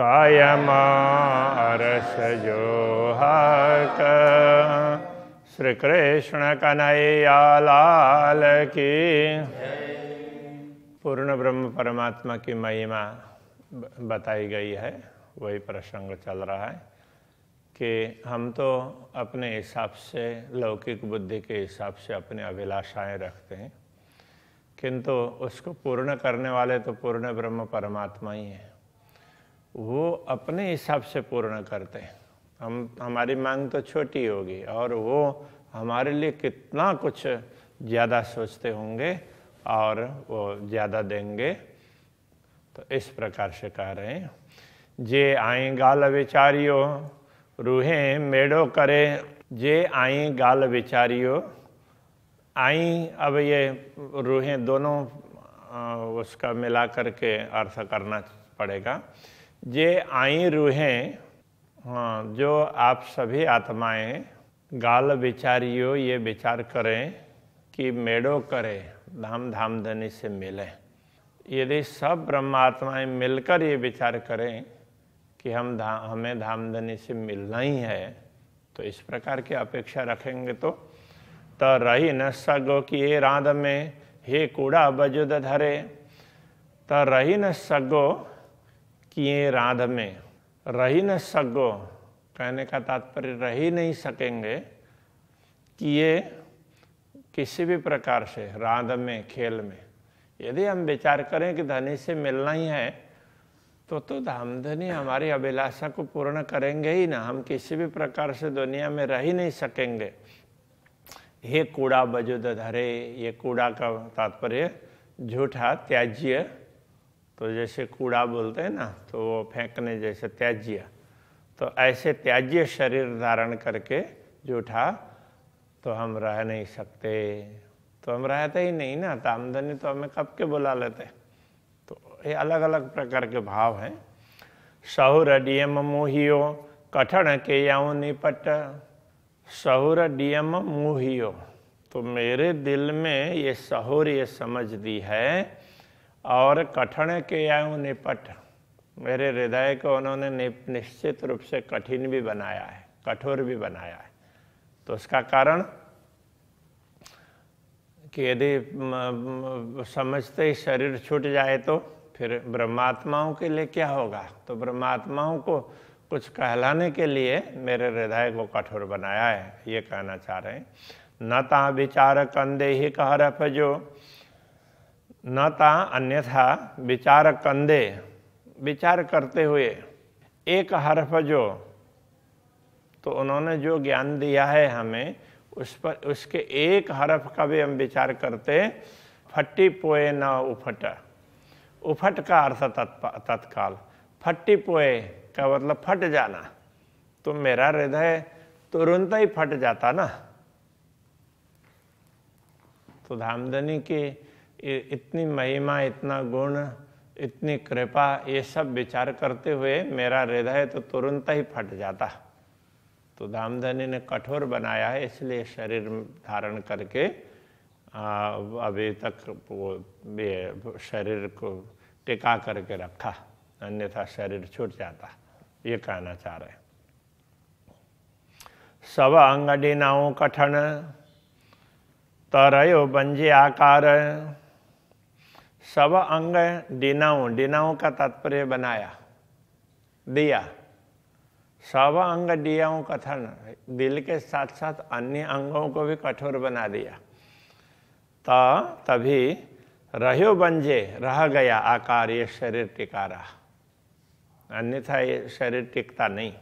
कायमारसजोहक श्री कृष्ण कन्हैया लाल की पूर्ण ब्रह्म परमात्मा की महिमा बताई गई है वही प्रसंग चल रहा है कि हम तो अपने हिसाब से लौकिक बुद्धि के हिसाब से अपने अभिलाषाएं रखते हैं किंतु उसको पूर्ण करने वाले तो पूर्ण ब्रह्म परमात्मा ही हैं वो अपने हिसाब से पूर्ण करते हैं हम हमारी मांग तो छोटी होगी और वो हमारे लिए कितना कुछ ज़्यादा सोचते होंगे और वो ज़्यादा देंगे तो इस प्रकार से कह रहे हैं जे आई गाल विचारियो रूहें मेड़ो करे जे आई गाल विचारियो आई अब ये रूहें दोनों उसका मिला करके अर्थ करना पड़ेगा ये आई रूहें हाँ जो आप सभी आत्माएं गाल विचारियो ये विचार करें कि मेड़ो करें धाम धाम धनी से मिलें यदि सब ब्रह्मात्माएं मिलकर ये विचार करें कि हम धाम हमें धामधनी से मिलना ही है तो इस प्रकार की अपेक्षा रखेंगे तो त रही न सगो कि ये राध में हे कूड़ा बजुद धरे त रही न सगो किए राध में रही न सको कहने का तात्पर्य रह नहीं सकेंगे कि ये किसी भी प्रकार से राध में खेल में यदि हम विचार करें कि धनी से मिलना ही है तो तो धामधनी हमारी अभिलाषा को पूर्ण करेंगे ही ना हम किसी भी प्रकार से दुनिया में रह ही नहीं सकेंगे ये कूड़ा बजुद धरे ये कूड़ा का तात्पर्य झूठा त्याज्य तो जैसे कूड़ा बोलते हैं ना तो वो फेंकने जैसे त्याज्य तो ऐसे त्याज्य शरीर धारण करके जूठा तो हम रह नहीं सकते तो हम रहते ही नहीं ना तामदनी तो, तो हमें कब के बुला लेते तो ये अलग अलग प्रकार के भाव हैं सहुर डियम मोहियो कठण के याओ निपट सहुर डियम मोहियो तो मेरे दिल में ये सहुर ये समझ दी है और कठिन के आयु निपट मेरे हृदय को उन्होंने निश्चित रूप से कठिन भी बनाया है कठोर भी बनाया है तो उसका कारण कि यदि समझते ही शरीर छूट जाए तो फिर ब्रह्मात्माओं के लिए क्या होगा तो ब्रह्मात्माओं को कुछ कहलाने के लिए मेरे हृदय को कठोर बनाया है ये कहना चाह रहे हैं न ता विचार कंदे ही कह रफ जो न ता अन्यथा विचार कंदे विचार करते हुए एक हर्फ जो तो उन्होंने जो ज्ञान दिया है हमें उस पर उसके एक हरफ का भी हम विचार करते फट्टी पोए न उफट उफट का अर्थ तत्काल फट्टी पोए का मतलब फट जाना तो मेरा हृदय तुरंत ही फट जाता ना तो धामधनी की इतनी महिमा इतना गुण इतनी कृपा ये सब विचार करते हुए मेरा हृदय तो तुरंत ही फट जाता तो दामधनी ने कठोर बनाया है इसलिए शरीर धारण करके आ, अभी तक वो शरीर को टिका करके रखा अन्यथा शरीर छूट जाता ये कहना चाह रहे सब अंगडी नाऊ कठन तरयो बंजी आकार सब अंग डिनाऊ डिनाऊ का तात्पर्य बनाया दिया सब अंग डियाओं कथन दिल के साथ साथ अन्य अंगों को भी कठोर बना दिया तो तभी रहो बंजे रह गया आकार ये शरीर टिका रहा अन्यथा ये शरीर टिकता नहीं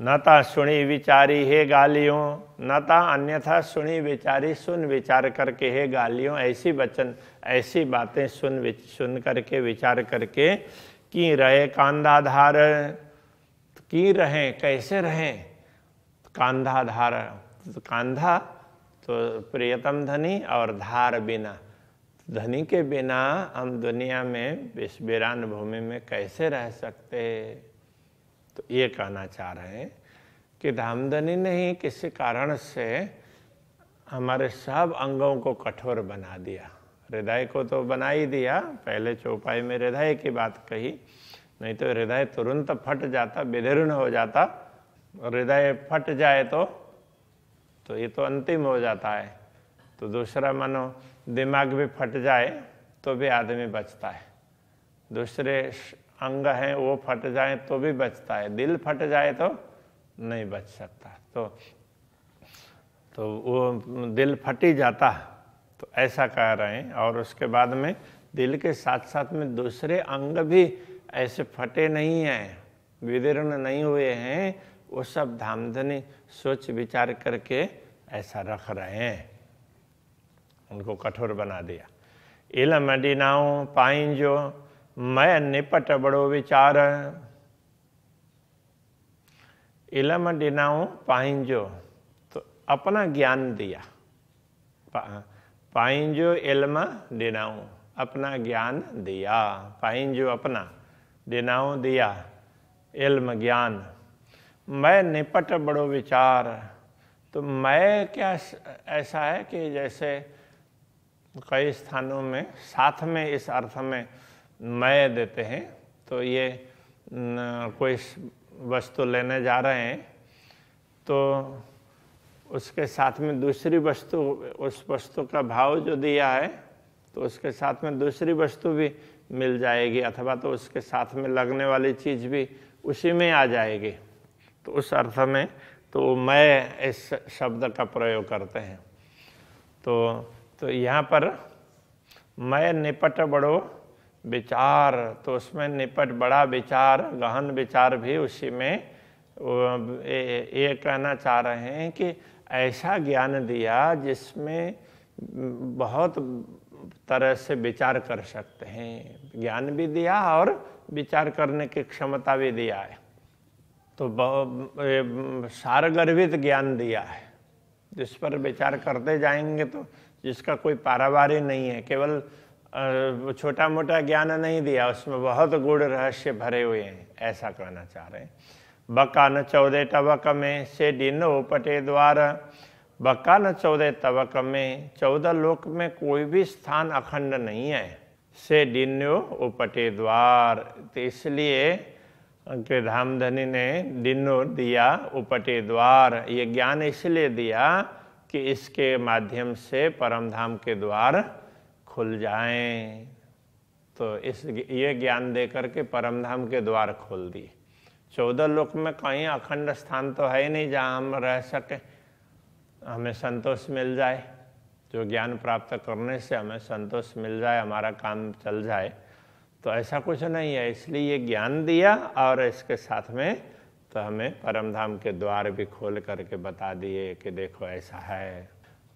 न ता सुनी विचारी हे गालियों न ता अन्यथा सुनी विचारी सुन विचार करके हे गालियों ऐसी वचन ऐसी बातें सुन सुन करके विचार करके कि रहे कांधाधार की रहें कैसे रहें कांधाधार कांधा तो प्रियतम धनी और धार बिना धनी के बिना हम दुनिया में इस भूमि में कैसे रह सकते तो ये कहना चाह रहे हैं कि धामधनी ने ही किसी कारण से हमारे सब अंगों को कठोर बना दिया हृदय को तो बना ही दिया पहले चौपाई में हृदय की बात कही नहीं तो हृदय तुरंत फट जाता विदीर्ण हो जाता हृदय फट जाए तो तो ये तो अंतिम हो जाता है तो दूसरा मानो दिमाग भी फट जाए तो भी आदमी बचता है दूसरे अंग हैं वो फट जाए तो भी बचता है दिल फट जाए तो नहीं बच सकता तो तो वो दिल फट ही जाता तो ऐसा कह रहे हैं और उसके बाद में दिल के साथ साथ में दूसरे अंग भी ऐसे फटे नहीं हैं विदीर्ण नहीं हुए हैं वो सब धामधनी सोच विचार करके ऐसा रख रहे हैं उनको कठोर बना दिया इलमडिनाओं पाइंजो मैं निपट बड़ो विचार इलम डिनाऊ पाइंजो तो अपना ज्ञान दिया पंहिंजो इलम ॾिनऊं अपना ज्ञान दिया पाइंजो अपना डिनाऊ दिया इल्म ज्ञान मैं निपट बड़ो विचार तो मैं क्या ऐसा है कि जैसे कई स्थानों में साथ में इस अर्थ में मय देते हैं तो ये कोई वस्तु लेने जा रहे हैं तो उसके साथ में दूसरी वस्तु उस वस्तु का भाव जो दिया है तो उसके साथ में दूसरी वस्तु भी मिल जाएगी अथवा तो उसके साथ में लगने वाली चीज़ भी उसी में आ जाएगी तो उस अर्थ में तो मैं इस शब्द का प्रयोग करते हैं तो तो यहाँ पर मैं निपट बड़ो विचार तो उसमें निपट बड़ा विचार गहन विचार भी उसी में ये कहना चाह रहे हैं कि ऐसा ज्ञान दिया जिसमें बहुत तरह से विचार कर सकते हैं ज्ञान भी दिया और विचार करने की क्षमता भी दिया है तो सारगर्भित ज्ञान दिया है जिस पर विचार करते जाएंगे तो जिसका कोई पारावारी नहीं है केवल और छोटा मोटा ज्ञान नहीं दिया उसमें बहुत गुड़ रहस्य भरे हुए हैं ऐसा कहना चाह रहे हैं बका न चौदह तबक में से डिनो पटे द्वार बका न चौदह तबक में चौदह लोक में कोई भी स्थान अखंड नहीं है से डिन्यो उपटे द्वार तो इसलिए के धामधनी ने डिन्नो दिया उपटे द्वार ये ज्ञान इसलिए दिया कि इसके माध्यम से परम धाम के द्वार खुल जाएं तो इस ये ज्ञान दे करके परम धाम के द्वार खोल दिए चौदह लोक में कहीं अखंड स्थान तो है ही नहीं जहाँ हम रह सकें हमें संतोष मिल जाए जो ज्ञान प्राप्त करने से हमें संतोष मिल जाए हमारा काम चल जाए तो ऐसा कुछ नहीं है इसलिए ये ज्ञान दिया और इसके साथ में तो हमें परम धाम के द्वार भी खोल करके बता दिए कि देखो ऐसा है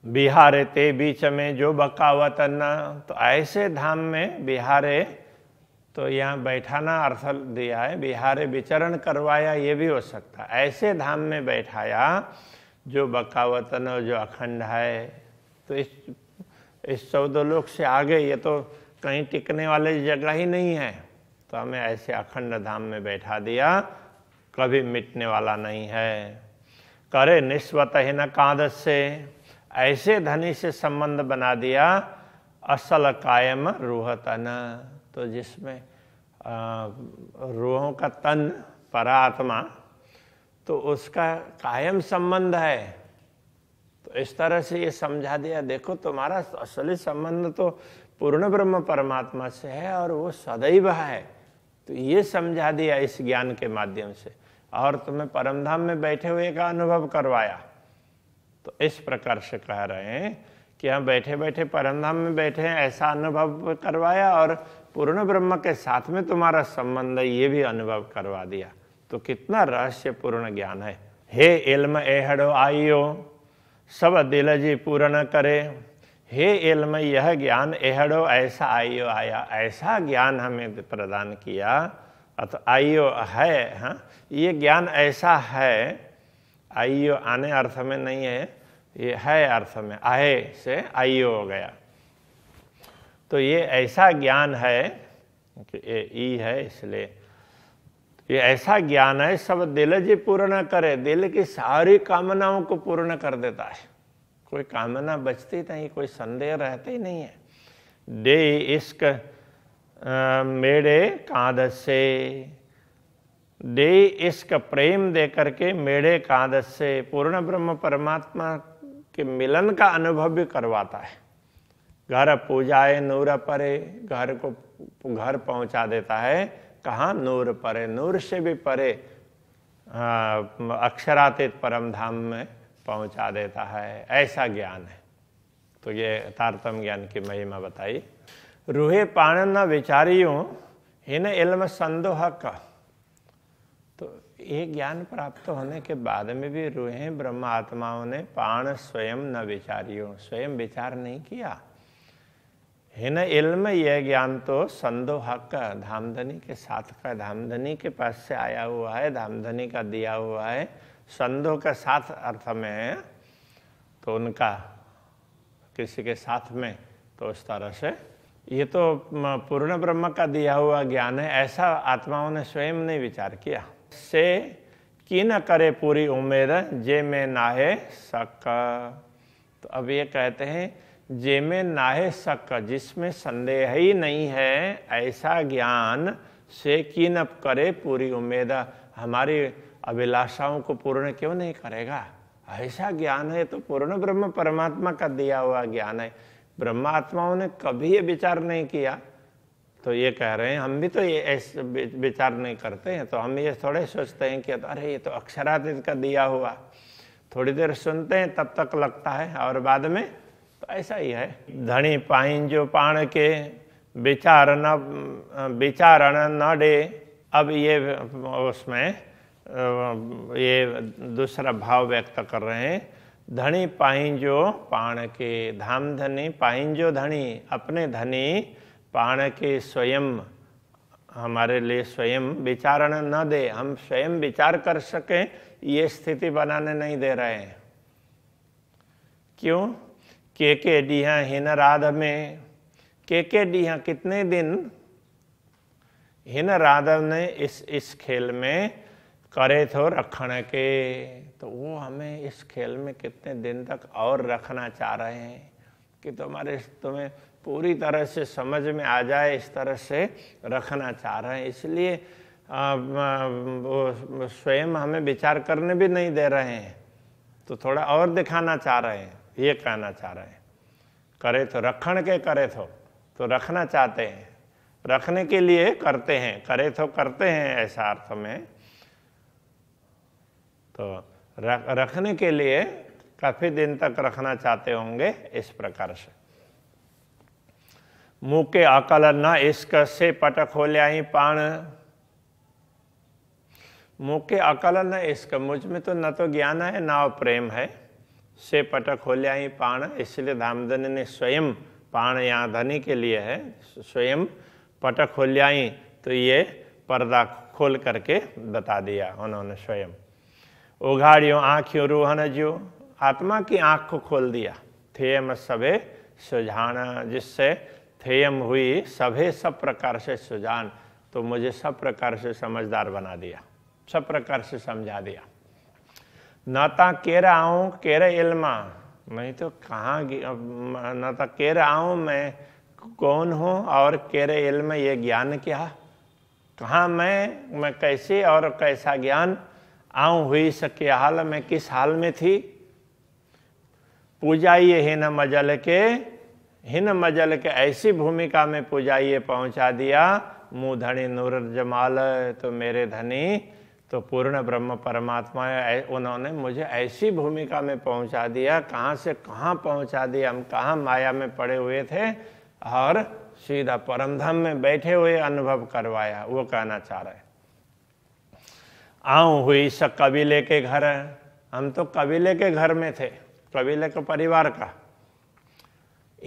बिहारे ते बीच में जो बकावतन तो ऐसे धाम में बिहारे तो यहाँ बैठाना अर्थ दिया है बिहारे विचरण करवाया ये भी हो सकता है ऐसे धाम में बैठाया जो बकावतन जो अखंड है तो इस इस चौदलोक से आगे ये तो कहीं टिकने वाले जगह ही नहीं है तो हमें ऐसे अखंड धाम में बैठा दिया कभी मिटने वाला नहीं है करे निस्वत न कांदस से ऐसे धनी से संबंध बना दिया असल कायम रूह तन तो जिसमें रूहों का तन परात्मा तो उसका कायम संबंध है तो इस तरह से ये समझा दिया देखो तुम्हारा असली संबंध तो पूर्ण ब्रह्म परमात्मा से है और वो सदैव है तो ये समझा दिया इस ज्ञान के माध्यम से और तुम्हें परमधाम में बैठे हुए का अनुभव करवाया तो इस प्रकार से कह रहे हैं कि हम बैठे बैठे परमधाम में बैठे हैं ऐसा अनुभव करवाया और पूर्ण ब्रह्म के साथ में तुम्हारा संबंध ये भी अनुभव करवा दिया तो कितना रहस्यपूर्ण ज्ञान है हे इल्म एहड़ो आइयो सब दिल जी पूर्ण करे हे इल्म यह ज्ञान एहड़ो ऐसा आइयो आया ऐसा ज्ञान हमें प्रदान किया अथ आइयो है हाँ ये ज्ञान ऐसा है आइयो आने अर्थ में नहीं है ये है अर्थ में आए से आइयो हो गया तो ये ऐसा ज्ञान है कि ये ई है इसलिए ये ऐसा ज्ञान है सब दिल जी पूर्ण करे दिल की सारी कामनाओं को पूर्ण कर देता है कोई कामना बचती नहीं कोई संदेह रहता ही नहीं है दे इश्क मेरे कांध से दे इश्क प्रेम दे करके मेढ़े कांध से पूर्ण ब्रह्म परमात्मा के मिलन का अनुभव भी करवाता है घर पूजाए नूर परे घर को घर पहुंचा देता है कहाँ नूर परे नूर से भी परे अक्षरातीत परम धाम में पहुंचा देता है ऐसा ज्ञान है तो ये तारतम ज्ञान की महिमा बताई रूहे पाणन विचारियों हिन इल्म संदोह का ये ज्ञान प्राप्त होने के बाद में भी रूहे ब्रह्म आत्माओं ने पाण स्वयं न विचारियो स्वयं विचार नहीं किया हिन इल्म यह ज्ञान तो संदो हक धामधनी के साथ का धामधनी के पास से आया हुआ है धामधनी का दिया हुआ है संदो का साथ अर्थ में है तो उनका किसी के साथ में तो उस तरह से ये तो पूर्ण ब्रह्म का दिया हुआ ज्ञान है ऐसा आत्माओं ने स्वयं नहीं विचार किया से कि न करे पूरी उम्मीद जे में नाहे सक तो अब ये कहते हैं जे में नाहे सक जिसमें संदेह ही नहीं है ऐसा ज्ञान से कि न करे पूरी उम्मीद हमारी अभिलाषाओं को पूर्ण क्यों नहीं करेगा ऐसा ज्ञान है तो पूर्ण ब्रह्म परमात्मा का दिया हुआ ज्ञान है ब्रह्मात्माओं ने कभी ये विचार नहीं किया तो ये कह रहे हैं हम भी तो ये ऐसे विचार नहीं करते हैं तो हम ये थोड़े सोचते हैं कि अरे ये तो अक्षरातीत का दिया हुआ थोड़ी देर सुनते हैं तब तक लगता है और बाद में तो ऐसा ही है धनी पाइन जो पाण के विचार न विचारण न डे अब ये उसमें ये दूसरा भाव व्यक्त कर रहे हैं धनी पाइन जो पाण के धाम धनी पाइन जो धनी अपने धनी पाण के स्वयं हमारे लिए स्वयं विचारण न दे हम स्वयं विचार कर सकें ये स्थिति बनाने नहीं दे रहे हैं क्यों के के डीहा राध में के के डीहा कितने दिन हिन राधव ने इस इस खेल में करे थो रखण के तो वो हमें इस खेल में कितने दिन तक और रखना चाह रहे हैं कि तुम्हारे तुम्हें पूरी तरह से समझ में आ जाए इस तरह से रखना चाह रहे हैं इसलिए स्वयं हमें विचार करने भी नहीं दे रहे हैं तो थोड़ा और दिखाना चाह रहे हैं ये कहना चाह रहे हैं करे तो रखण के करे तो तो रखना चाहते हैं रखने के लिए करते हैं करे तो करते हैं ऐसा अर्थ में तो रखने के लिए काफ़ी दिन तक रखना चाहते होंगे इस प्रकार से मुके अकल न इश्क से पट खोलियाई पाण मुके अकल न इश्क मुझ में तो न तो ज्ञान है ना प्रेम है से पट खोलिया पाण इसलिए धामधन ने स्वयं पाण यहाँ धनी के लिए है स्वयं पट खोलियाई तो ये पर्दा खोल करके बता दिया उन्होंने स्वयं उघाड़ियो आँखियों रूहन जो आत्मा की आँख को खोल दिया थे मत सभी सुझाना जिससे थेयम हुई सभे सब प्रकार से सुजान तो मुझे सब प्रकार से समझदार बना दिया सब प्रकार से समझा दिया नाता केरा आऊं केरे इल्मा नहीं तो कहाँ नाता केरा आऊं मैं कौन हूँ और केरे इल्म ये ज्ञान क्या कहाँ मैं मैं कैसे और कैसा ज्ञान आऊं हुई सके हाल मैं किस हाल में थी पूजा ये है न मजल के हिन मजल के ऐसी भूमिका में पुजाइए पहुंचा दिया मुँह धनी नूर जमाल तो मेरे धनी तो पूर्ण ब्रह्म परमात्मा उन्होंने मुझे ऐसी भूमिका में पहुंचा दिया कहाँ से कहाँ पहुंचा दिया हम कहाँ माया में पड़े हुए थे और सीधा परमधाम में बैठे हुए अनुभव करवाया वो कहना चाह रहे आऊ हुई सब कबीले के घर हम तो कबीले के घर में थे कबीले के परिवार का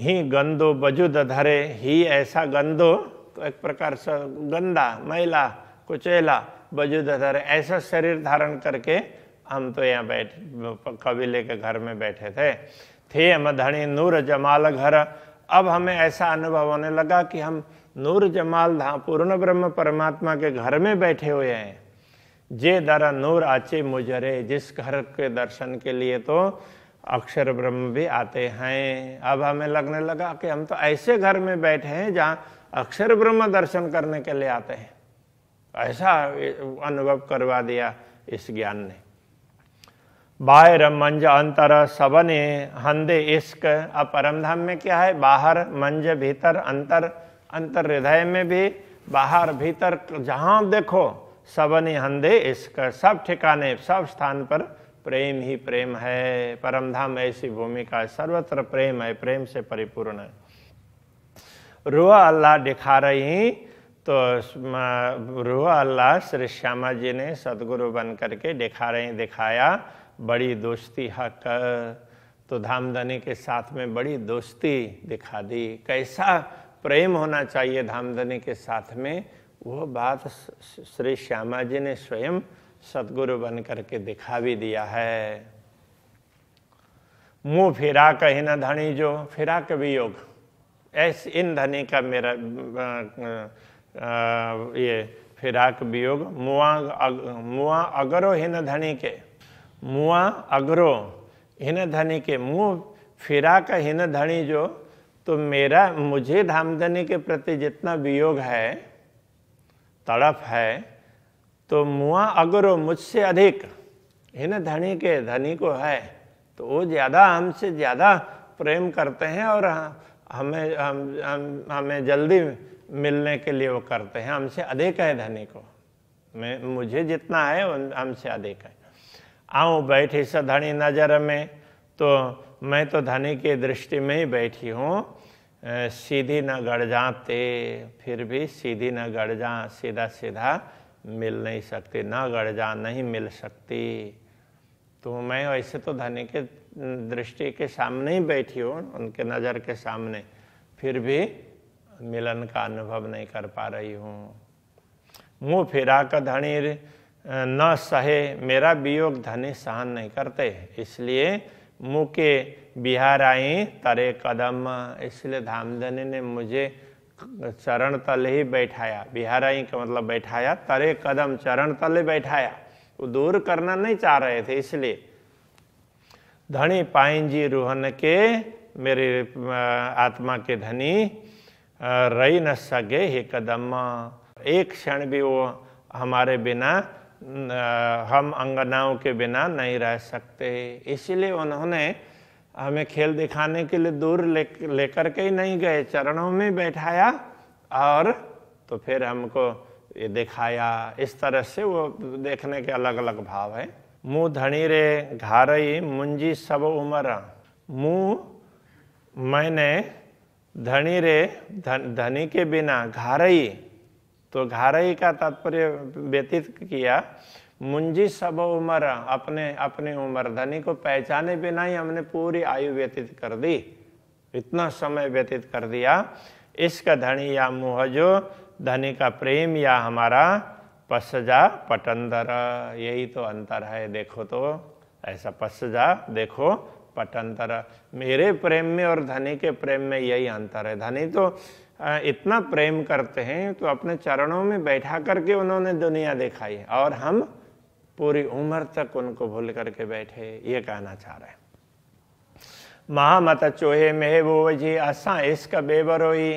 ही गंदो बजुद धरे ही ऐसा गंदो तो एक प्रकार से गंदा मैला कुचेला बजुद धरे ऐसा शरीर धारण करके हम तो यहाँ बैठ कबीले के घर में बैठे थे थे हम धनी नूर जमाल घर अब हमें ऐसा अनुभव होने लगा कि हम नूर जमाल धाम पूर्ण ब्रह्म परमात्मा के घर में बैठे हुए हैं जे दरा नूर आचे मुजरे जिस घर के दर्शन के लिए तो अक्षर ब्रह्म भी आते हैं अब हमें लगने लगा कि हम तो ऐसे घर में बैठे हैं जहाँ अक्षर ब्रह्म दर्शन करने के लिए आते हैं ऐसा अनुभव करवा दिया इस ज्ञान ने बाहर मंज अंतर सबने हंदे इश्क अब परम धाम में क्या है बाहर मंज भीतर अंतर अंतर हृदय में भी बाहर भीतर जहाँ देखो सबने हंदे इश्क सब ठिकाने सब स्थान पर प्रेम ही प्रेम है परमधाम ऐसी भूमिका है सर्वत्र प्रेम है प्रेम से परिपूर्ण है रुआ अल्लाह दिखा रही तो रुआ अल्लाह श्री श्यामा जी ने सदगुरु बन करके दिखा रही दिखाया बड़ी दोस्ती हक तो धामधनी के साथ में बड़ी दोस्ती दिखा दी कैसा प्रेम होना चाहिए धामधनी के साथ में वो बात श्री श्यामा जी ने स्वयं सदगुरु बन करके दिखा भी दिया है मुंह फिरा कहीं ना धनी जो फिरा कभी योग ऐसे इन धनी का मेरा आ, आ, ये फिराक वियोग मुआ अग, मुआ अगरो हिन धनी के मुआ अगरो हिन धनी के मुँह फिराक हिन धनी जो तो मेरा मुझे धामधनी के प्रति जितना वियोग है तड़प है तो मुआ अगर मुझसे अधिक है ना धनी के धनी को है तो वो ज़्यादा हमसे ज़्यादा प्रेम करते हैं और हमें हम, हम हमें जल्दी मिलने के लिए वो करते हैं हमसे अधिक है धनी को मैं मुझे जितना है हमसे अधिक है आऊँ बैठी स धनी नज़र में तो मैं तो धनी की दृष्टि में ही बैठी हूँ सीधी न गड़ जाते फिर भी सीधी न गड़ जा सीधा सीधा मिल नहीं सकती ना गड़जा नहीं मिल सकती तो मैं वैसे तो धनी के दृष्टि के सामने ही बैठी हूँ उनके नज़र के सामने फिर भी मिलन का अनुभव नहीं कर पा रही हूँ मुँह फिरा कर धनी न सहे मेरा वियोग धनी सहन नहीं करते इसलिए मुँह के बिहार आई तरे कदम इसलिए धामधनी ने मुझे चरण तले ही बैठाया बिहार का मतलब बैठाया तरे कदम चरण तले बैठाया वो दूर करना नहीं चाह रहे थे इसलिए धनी पाइन जी रोहन के मेरे आत्मा के धनी रही न सके ही कदम एक क्षण भी वो हमारे बिना हम अंगनाओं के बिना नहीं रह सकते इसलिए उन्होंने हमें खेल दिखाने के लिए दूर ले लेकर के ही नहीं गए चरणों में बैठाया और तो फिर हमको ये दिखाया इस तरह से वो देखने के अलग अलग भाव है मुँह धनी रे घारई मुंजी सब उम्र मुँह मैंने धनी रे धनी के बिना घारई तो घारई का तात्पर्य व्यतीत किया मुंजी सब उम्र अपने अपने उम्र धनी को पहचाने बिना ही हमने पूरी आयु व्यतीत कर दी इतना समय व्यतीत कर दिया इसका धनी या मुह जो धनी का प्रेम या हमारा पसजा पटंदर यही तो अंतर है देखो तो ऐसा पसजा देखो पटंतर मेरे प्रेम में और धनी के प्रेम में यही अंतर है धनी तो इतना प्रेम करते हैं तो अपने चरणों में बैठा करके उन्होंने दुनिया दिखाई और हम पूरी उम्र तक उनको भूल करके बैठे ये कहना चाह रहे हैं महामत चोहे मेह वो जी असा इश्क बेबरोई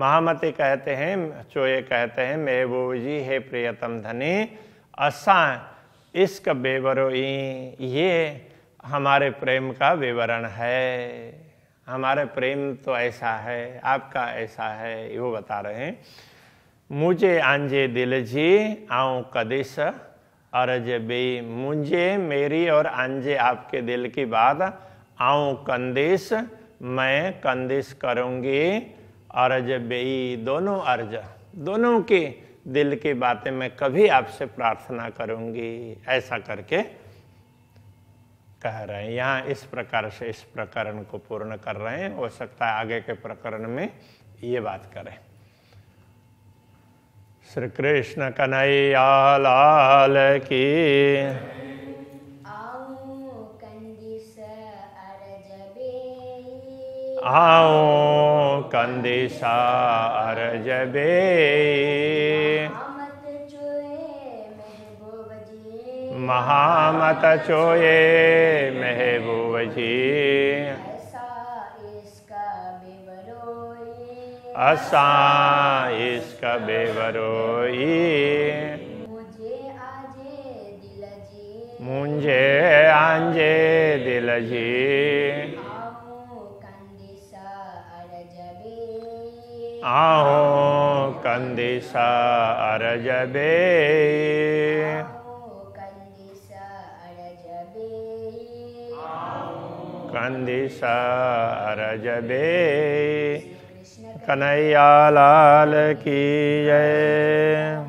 महामति कहते हैं चोहे कहते हैं महबूब जी हे प्रियतम धनी असा इश्क बेबरोई ये हमारे प्रेम का विवरण है हमारे प्रेम तो ऐसा है आपका ऐसा है वो बता रहे हैं मुझे आंजे दिल जी आऊँ कदिश अरज बे मुझे मेरी और आंजे आपके दिल की बात आऊँ कंदिश मैं कंदिश करूँगी अरज बेई दोनों अर्ज दोनों के दिल की बातें मैं कभी आपसे प्रार्थना करूँगी ऐसा करके कह रहे हैं यहाँ इस प्रकार से इस प्रकरण को पूर्ण कर रहे हैं हो सकता है आगे के प्रकरण में ये बात करें श्री कृष्ण कन्हैया लाल की आओ कंदिशा अरजबे महामत चोये महबूब जी असां इश्क बेवरोई मुंहिंजे आंजे दिल जी आहो कंदी सा अरजबे कंदी सा अरजबे कन्हैया लाल की जय